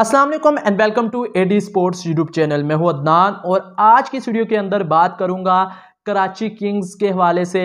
Aslam and welcome to A D sports YouTube channel मैं हूँ अदनान और आज की वीडियो के अंदर बात करूँगा कराची किंग्स के हवाले से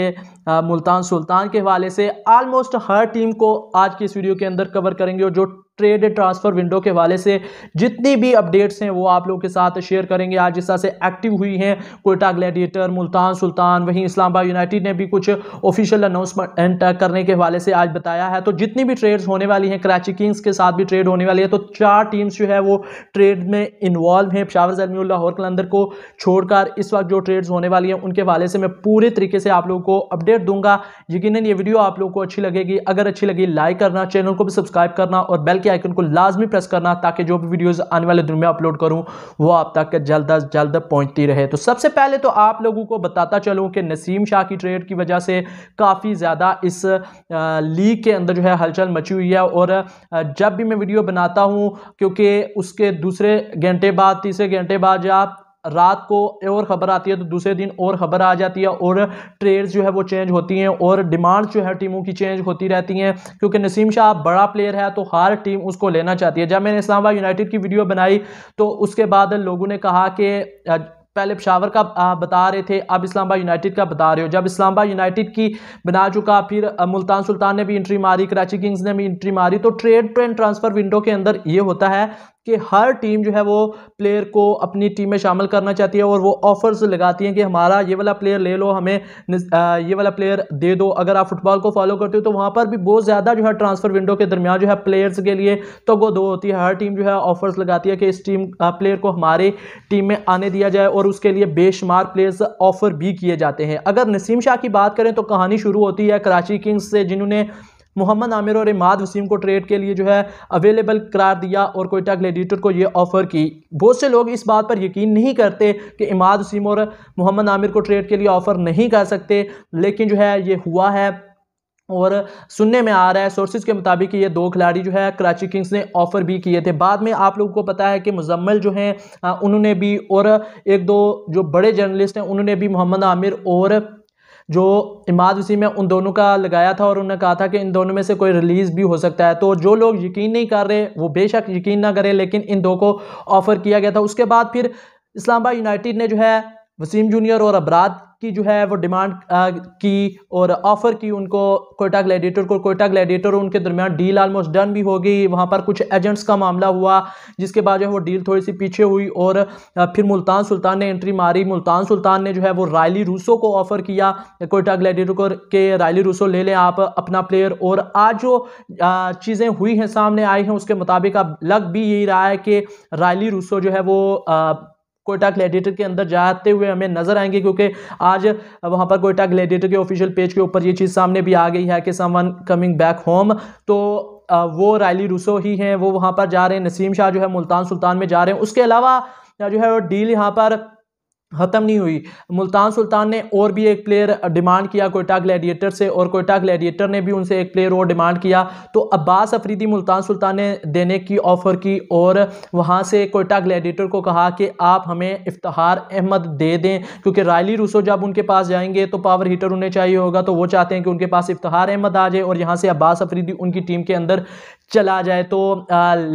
मुल्तान सुल्तान के हवाले से आलमोस्ट हर टीम को आज की इस वीडियो के अंदर कवर करेंगे और जो ट्रेड ट्रांसफर विंडो के हवाले से जितनी भी अपडेट्स हैं वो आप लोगों के साथ शेयर करेंगे आज जिस तरह से एक्टिव हुई हैं कोयटा ग्लैडिएटर मुल्तान सुल्तान वहीं इस्लामाबाद यूनाइटेड ने भी कुछ ऑफिशियल अनाउंसमेंट करने के हवाले से आज बताया है तो जितनी भी ट्रेड्स होने वाली हैं कराची किंग्स के साथ भी ट्रेड होने वाली है तो चार टीम्स जो है वो ट्रेड में इन्वॉल्व हैं पिशावर जलमी लाहौर कलंदर को छोड़कर इस वक्त जो ट्रेड्स होने वाली हैं उनके हवाले से मैं पूरे तरीके से आप लोगों को अपडेट दूंगा यकीन ये वीडियो आप लोगों को अच्छी लगेगी अगर अच्छी लगी लाइक करना चैनल को भी सब्सक्राइब करना और बेल के आइकन को लाजमी प्रेस करना ताकि जो भी वीडियोज़ आने वाले दिन में अपलोड करूँ वो आप तक जल्द अज जल्द पहुँचती रहे तो सबसे पहले तो आप लोगों को बताता चलूँ कि नसीम शाह की ट्रेड की वजह से काफ़ी ज़्यादा इस लीग के अंदर जो है हलचल मची हुई है और जब भी मैं वीडियो बनाता हूँ क्योंकि उसके दूसरे घंटे बाद तीसरे घंटे बाद या रात को और ख़बर आती है तो दूसरे दिन और ख़बर आ जाती है और ट्रेड्स जो है वो चेंज होती हैं और डिमांड जो है टीमों की चेंज होती रहती हैं क्योंकि नसीम शाह बड़ा प्लेयर है तो हर टीम उसको लेना चाहती है जब मैंने इस्लामाबाद यूनाइटेड की वीडियो बनाई तो उसके बाद लोगों ने कहा कि पहले पशावर का बता रहे थे अब इस्लामाबाद यूनाइटेड का बता रहे हो जब इस्लामाबाद यूनाइटेड की बना चुका फिर मुल्तान सुल्तान ने भी इंट्री मारी कराची किंग्स ने भी इंट्री मारी तो ट्रेड ट्रेंड ट्रांसफ़र विंडो के अंदर ये होता है कि हर टीम जो है वो प्लेयर को अपनी टीम में शामिल करना चाहती है और वो ऑफर्स लगाती हैं कि हमारा ये वाला प्लेयर ले लो हमें ये वाला प्लेयर दे दो अगर आप फुटबॉल को फॉलो करते हो तो वहाँ पर भी बहुत ज़्यादा जो है ट्रांसफ़र विंडो के दरमियान जो है प्लेयर्स के लिए तो वो दो होती है हर टीम जो है ऑफर्स लगाती है कि इस टीम प्लेयर को हमारे टीम में आने दिया जाए और उसके लिए बेशुमार प्लेयर्स ऑफर भी किए जाते हैं अगर नसीम शाह की बात करें तो कहानी शुरू होती है कराची किंग्स से जिन्होंने मोहम्मद आमिर और इमाद वसीम को ट्रेड के लिए जो है अवेलेबल करार दिया और कोयटा ग्लेडिएटर को ये ऑफ़र की बहुत से लोग इस बात पर यकीन नहीं करते कि इमाद वसीम और मोहम्मद आमिर को ट्रेड के लिए ऑफ़र नहीं कर सकते लेकिन जो है ये हुआ है और सुनने में आ रहा है सोर्सेज के मुताबिक ये दो खिलाड़ी जो है कराची किंग्स ने ऑफ़र भी किए थे बाद में आप लोगों को पता है कि मुजम्मल जो हैं उन्होंने भी और एक दो जो बड़े जर्नलिस्ट हैं उन्होंने भी मोहम्मद आमिर और जो इमाद वसीम में उन दोनों का लगाया था और उन्होंने कहा था कि इन दोनों में से कोई रिलीज़ भी हो सकता है तो जो लोग यकीन नहीं कर रहे वो बेशक यकीन ना करें लेकिन इन दो को ऑफ़र किया गया था उसके बाद फिर इस्लामाबाद यूनाइटेड ने जो है वसीम जूनियर और अबराद की जो है वो डिमांड की और ऑफ़र की उनको कोयटा ग्लैडिएटर को कोयटा ग्लैडिएटर उनके दरमियान डील ऑलमोस्ट डन भी हो गई वहाँ पर कुछ एजेंट्स का मामला हुआ जिसके बाद जो है वो डील थोड़ी सी पीछे हुई और फिर मुल्तान सुल्तान ने एंट्री मारी मुल्तान सुल्तान ने जो है वो रायली रूसो को ऑफ़र किया कोयटा ग्लैडिएटर के रायली रूसो ले लें आप अपना प्लेयर और आज जो चीज़ें हुई हैं सामने आई हैं उसके मुताबिक अब लग भी यही रहा है कि रायली रूसो जो है वो कोयटा ग्लेडिएटर के अंदर जाते हुए हमें नजर आएंगे क्योंकि आज वहां पर कोयटा ग्लेडिएटर के ऑफिशियल पेज के ऊपर ये चीज़ सामने भी आ गई है कि समवन कमिंग बैक होम तो वो रायली रूसो ही हैं वो वहां पर जा रहे हैं नसीम शाह जो है मुल्तान सुल्तान में जा रहे हैं उसके अलावा जो है वो डील यहाँ पर ख़त्म नहीं हुई मुल्तान सुल्तान ने और भी एक प्लेयर डिमांड किया कोयटा ग्लैडिएटर से और कोयटा ग्लैडिएटर ने भी उनसे एक प्लेयर और डिमांड किया तो अब्बास अफरीदी मुल्तान सुल्तान ने देने की ऑफ़र की और वहाँ से कोयटा ग्लैडिएटर को कहा कि आप हमें इफ्तार अहमद दे दें क्योंकि रायली रूसो जब उनके पास जाएंगे तो पावर हीटर उन्हें चाहिए होगा तो वो चाहते हैं कि उनके पास इफ्तार अहमद आ जाए और यहाँ से अब्बास अफरीदी उनकी टीम के अंदर चला जाए तो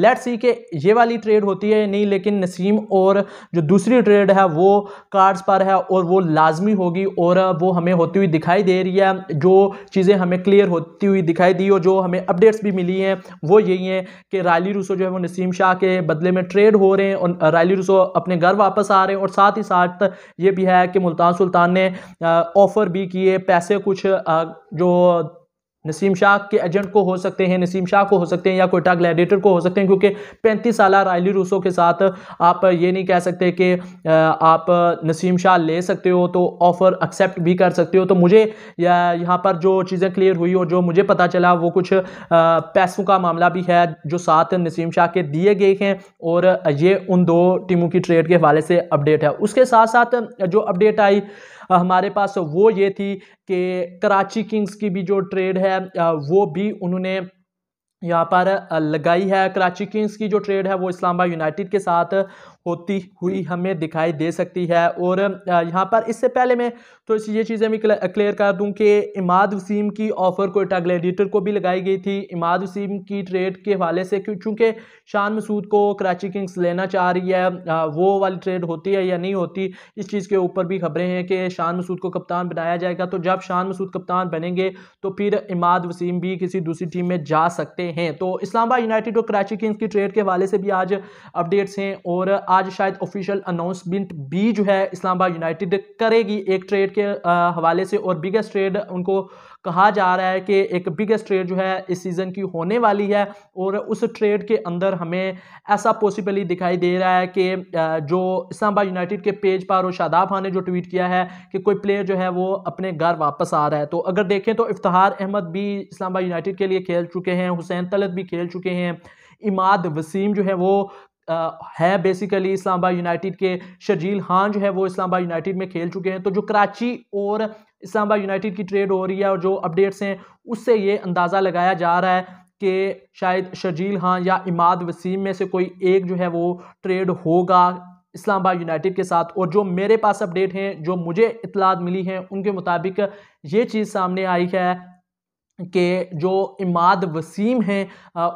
लेट्स सी के ये वाली ट्रेड होती है नहीं लेकिन नसीम और जो दूसरी ट्रेड है वो कार्ड्स पर है और वो लाजमी होगी और वो हमें होती हुई दिखाई दे रही है जो चीज़ें हमें क्लियर होती हुई दिखाई दी और जो हमें अपडेट्स भी मिली हैं वो यही हैं कि रैली रूसो जो है वो नसीम शाह के बदले में ट्रेड हो रहे हैं और रैली रूसो अपने घर वापस आ रहे हैं और साथ ही साथ ये भी है कि मुल्तान सुल्तान ने ऑफ़र भी किए पैसे कुछ जो नसीम शाह के एजेंट को हो सकते हैं नसीम शाह को हो सकते हैं या कोयटा ग्लैडिएटर को हो सकते हैं क्योंकि पैंतीस साल रायली रूसो के साथ आप ये नहीं कह सकते कि आप नसीम शाह ले सकते हो तो ऑफ़र एक्सेप्ट भी कर सकते हो तो मुझे यहाँ पर जो चीज़ें क्लियर हुई और जो मुझे पता चला वो कुछ पैसों का मामला भी है जो साथ नसीम शाह के दिए गए हैं और ये उन दो टीमों की ट्रेड के हवाले से अपडेट है उसके साथ साथ जो अपडेट आई हमारे पास वो ये थी कि कराची किंग्स की भी जो ट्रेड है वो भी उन्होंने यहाँ पर लगाई है कराची किंग्स की जो ट्रेड है वो इस्लामाबाद यूनाइटेड के साथ होती हुई हमें दिखाई दे सकती है और यहाँ पर इससे पहले मैं तो ये चीज़ें भी क्लियर कर दूं कि इमाद वसीम की ऑफ़र कोयटा ग्लैडिएटर को भी लगाई गई थी इमाद वसीम की ट्रेड के हवाले से चूँकि शान मसूद को कराची किंग्स लेना चाह रही है वो वाली ट्रेड होती है या नहीं होती इस चीज़ के ऊपर भी खबरें हैं कि शान मसूद को कप्तान बनाया जाएगा तो जब शान मसूद कप्तान बनेंगे तो फिर इमाद वसीम भी किसी दूसरी टीम में जा सकते हैं तो इस्लामाबाद यूनाइटेड और कराची किंग्स की ट्रेड के हवाले से भी आज अपडेट्स हैं और आज शायद ऑफिशियल अनाउंसमेंट भी जो है इस्लामाबाद यूनाइटेड करेगी एक ट्रेड के हवाले से और बिगेस्ट ट्रेड उनको कहा जा रहा है कि एक बिगेस्ट ट्रेड जो है इस सीज़न की होने वाली है और उस ट्रेड के अंदर हमें ऐसा पॉसिबली दिखाई दे रहा है कि जो इस्लामाबाद यूनाइटेड के पेज पर और शादाब खान ने जो ट्वीट किया है कि कोई प्लेयर जो है वो अपने घर वापस आ रहा है तो अगर देखें तो इफ्तार अहमद भी इस्लामाबाद यूनाइटेड के लिए खेल चुके हैं हुसैन तलत भी खेल चुके हैं इमाद वसीम जो है वो है बेसिकली इस्लामाबाद यूनाइटेड के शजील हान जो है वो इस्लामाबाद यूनाइटेड में खेल चुके हैं तो जो कराची और इस्लामाबाद यूनाइटेड की ट्रेड हो रही है और जो अपडेट्स हैं उससे ये अंदाज़ा लगाया जा रहा है कि शायद शजील खान या इमाद वसीम में से कोई एक जो है वो ट्रेड होगा इस्लामाबाद यूनाइटेड के साथ और जो मेरे पास अपडेट हैं जो मुझे इतलात मिली हैं उनके मुताबिक ये चीज़ सामने आई है के जो इमाद वसीम हैं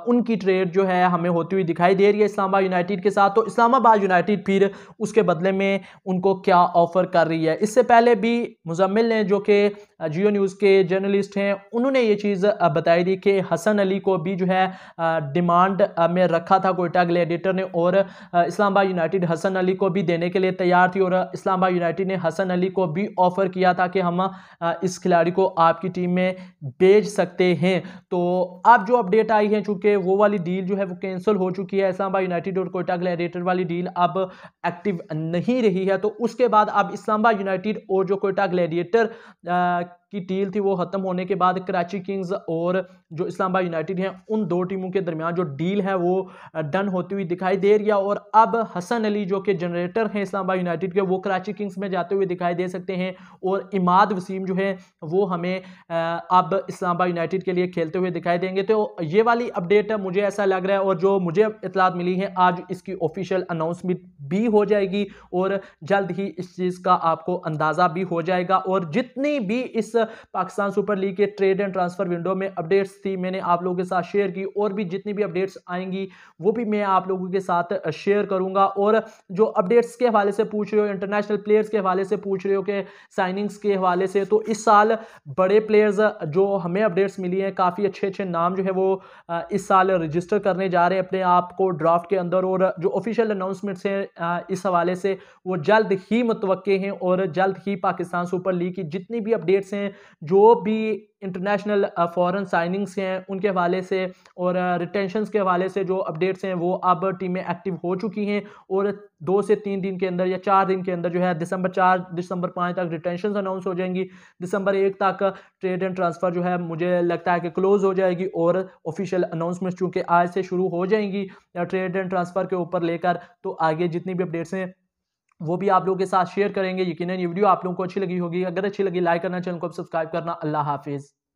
उनकी ट्रेड जो है हमें होती हुई दिखाई दे रही है इस्लामाबाद यूनाइटेड के साथ तो इस्लामाबाद यूनाइटेड फिर उसके बदले में उनको क्या ऑफ़र कर रही है इससे पहले भी मुजम्मिल ने जो कि जियो न्यूज़ के जर्नलिस्ट हैं उन्होंने ये चीज़ बताई थी कि हसन अली को भी जो है डिमांड में रखा था कोयटा एडिटर ने और इस्लामाबाद यूनाइटेड हसन अली को भी देने के लिए तैयार थी और इस्लामाबाद यूनाइटेड ने हसन अली को भी ऑफ़र किया था कि हम इस खिलाड़ी को आपकी टीम में बेच सकते हैं तो अब जो अपडेट आई है चूंकि वो वाली डील जो है वो कैंसिल हो चुकी है इस्लामाबाद यूनाइटेड और कोयटा ग्लैडिएटर वाली डील अब एक्टिव नहीं रही है तो उसके बाद अब इस्लामाबाद यूनाइटेड और जो कोयटा ग्लैडिएटर की टील थी वो ख़त्म होने के बाद कराची किंग्स और जो इस्लामाबाद यूनाइटेड हैं उन दो टीमों के दरमियान जो डील है वो डन होती हुई दिखाई दे रही है और अब हसन अली जो कि जनरेटर हैं इस्लामाबाद यूनाइटेड के वो कराची किंग्स में जाते हुए दिखाई दे सकते हैं और इमाद वसीम जो है वो हमें अब इस्लामाबाद यूनाइटेड के लिए खेलते हुए दिखाई देंगे तो ये वाली अपडेट मुझे ऐसा लग रहा है और जो मुझे इतलात मिली है आज इसकी ऑफिशियल अनाउंसमेंट भी हो जाएगी और जल्द ही इस चीज़ का आपको अंदाज़ा भी हो जाएगा और जितनी भी इस पाकिस्तान सुपर लीग के ट्रेड एंड ट्रांसफर विंडो में अपडेट्स थी मैंने आप लोगों के साथ शेयर की और भी जितनी भी अपडेट्स आएंगी वो भी मैं आप लोगों के साथ शेयर करूंगा और जो अपडेट्स के हवाले से पूछ रहे हो इंटरनेशनल प्लेयर्स के हवाले से पूछ रहे हो कि साइनिंग्स के हवाले से तो इस साल बड़े प्लेयर्स जो हमें अपडेट्स मिली हैं काफ़ी अच्छे अच्छे नाम जो है वो इस साल रजिस्टर करने जा रहे हैं अपने आप को ड्राफ्ट के अंदर और जो ऑफिशियल अनाउंसमेंट्स हैं इस हवाले से वो जल्द ही मुतव हैं और जल्द ही पाकिस्तान सुपर लीग की जितनी भी अपडेट्स हैं जो भी इंटरनेशनल फॉरेन साइनिंग्स हैं उनके हवाले से और रिटेंशन uh, के हवाले से जो अपडेट्स हैं वो अब टीमें एक्टिव हो चुकी हैं और दो से तीन दिन के अंदर या चार दिन के अंदर जो है दिसंबर चार दिसंबर पाँच तक रिटेंशन अनाउंस हो जाएंगी दिसंबर एक तक ट्रेड एंड ट्रांसफ़र जो है मुझे लगता है कि क्लोज़ हो जाएगी और ऑफिशियल अनाउंसमेंट्स चूँकि आज से शुरू हो जाएंगी ट्रेड एंड ट्रांसफ़र के ऊपर लेकर तो आगे जितनी भी अपडेट्स हैं वो भी आप लोगों के साथ शेयर करेंगे यकीन ये वीडियो आप लोगों को अच्छी लगी होगी अगर अच्छी लगी लाइक करना चैनल को सब्सक्राइब करना अल्लाह हाफिज़